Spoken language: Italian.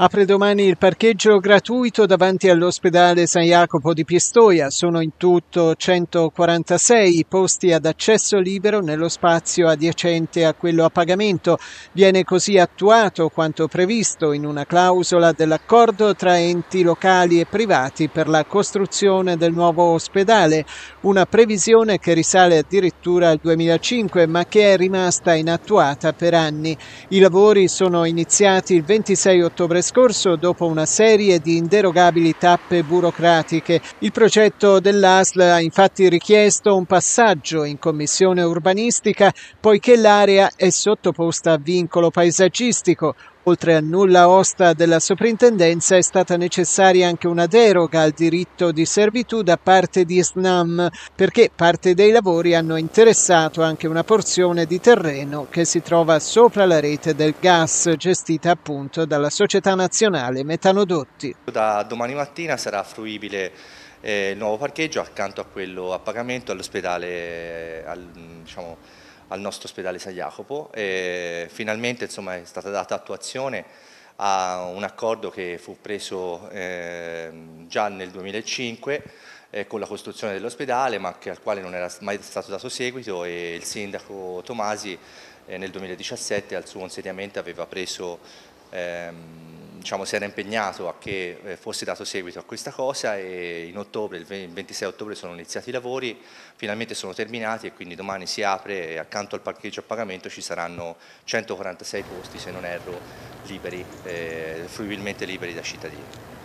Apre domani il parcheggio gratuito davanti all'ospedale San Jacopo di Pistoia. Sono in tutto 146 i posti ad accesso libero nello spazio adiacente a quello a pagamento. Viene così attuato quanto previsto in una clausola dell'accordo tra enti locali e privati per la costruzione del nuovo ospedale, una previsione che risale addirittura al 2005 ma che è rimasta inattuata per anni. I lavori sono iniziati il 26 ottobre scorso dopo una serie di inderogabili tappe burocratiche. Il progetto dell'ASL ha infatti richiesto un passaggio in commissione urbanistica poiché l'area è sottoposta a vincolo paesaggistico, Oltre al nulla osta della soprintendenza è stata necessaria anche una deroga al diritto di servitù da parte di SNAM perché parte dei lavori hanno interessato anche una porzione di terreno che si trova sopra la rete del gas gestita appunto dalla Società Nazionale Metanodotti. Da domani mattina sarà fruibile eh, il nuovo parcheggio accanto a quello a pagamento all'ospedale, eh, al, diciamo, al nostro ospedale San Jacopo e finalmente insomma, è stata data attuazione a un accordo che fu preso eh, già nel 2005 eh, con la costruzione dell'ospedale ma che, al quale non era mai stato dato seguito e il sindaco Tomasi eh, nel 2017 al suo insediamento aveva preso ehm, diciamo, si era impegnato a che eh, fosse dato seguito a questa cosa e in ottobre, il 26 ottobre sono iniziati i lavori, finalmente sono terminati e quindi domani si apre e accanto al parcheggio a pagamento ci saranno 146 posti, se non erro, liberi, eh, fruibilmente liberi da cittadini.